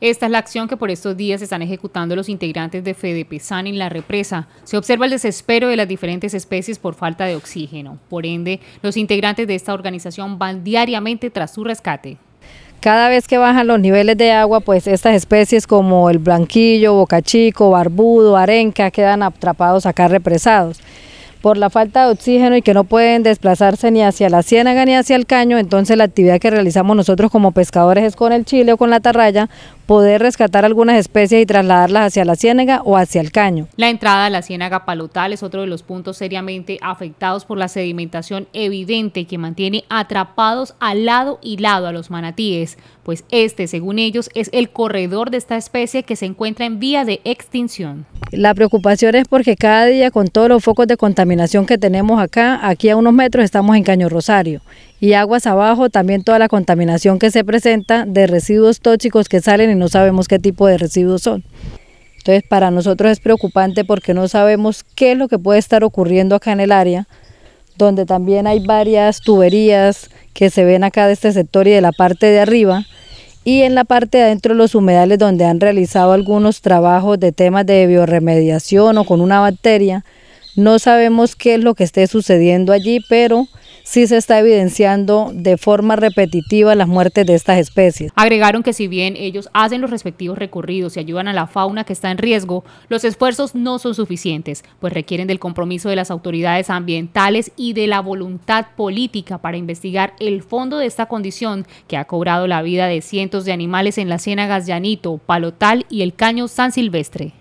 Esta es la acción que por estos días están ejecutando los integrantes de FEDEPESAN en la represa. Se observa el desespero de las diferentes especies por falta de oxígeno. Por ende, los integrantes de esta organización van diariamente tras su rescate. Cada vez que bajan los niveles de agua, pues estas especies como el blanquillo, bocachico, barbudo, arenca quedan atrapados acá represados por la falta de oxígeno y que no pueden desplazarse ni hacia la ciénaga ni hacia el caño, entonces la actividad que realizamos nosotros como pescadores es con el chile o con la tarraya, poder rescatar algunas especies y trasladarlas hacia la ciénaga o hacia el caño. La entrada a la ciénaga palotal es otro de los puntos seriamente afectados por la sedimentación evidente que mantiene atrapados al lado y lado a los manatíes, pues este, según ellos, es el corredor de esta especie que se encuentra en vía de extinción. La preocupación es porque cada día con todos los focos de contaminación que tenemos acá, aquí a unos metros estamos en Caño Rosario y aguas abajo también toda la contaminación que se presenta de residuos tóxicos que salen y no sabemos qué tipo de residuos son. Entonces para nosotros es preocupante porque no sabemos qué es lo que puede estar ocurriendo acá en el área, donde también hay varias tuberías que se ven acá de este sector y de la parte de arriba, y en la parte de adentro los humedales donde han realizado algunos trabajos de temas de bioremediación o con una bacteria. No sabemos qué es lo que esté sucediendo allí, pero sí se está evidenciando de forma repetitiva las muertes de estas especies. Agregaron que si bien ellos hacen los respectivos recorridos y ayudan a la fauna que está en riesgo, los esfuerzos no son suficientes, pues requieren del compromiso de las autoridades ambientales y de la voluntad política para investigar el fondo de esta condición que ha cobrado la vida de cientos de animales en las ciénagas Llanito, Palotal y el Caño San Silvestre.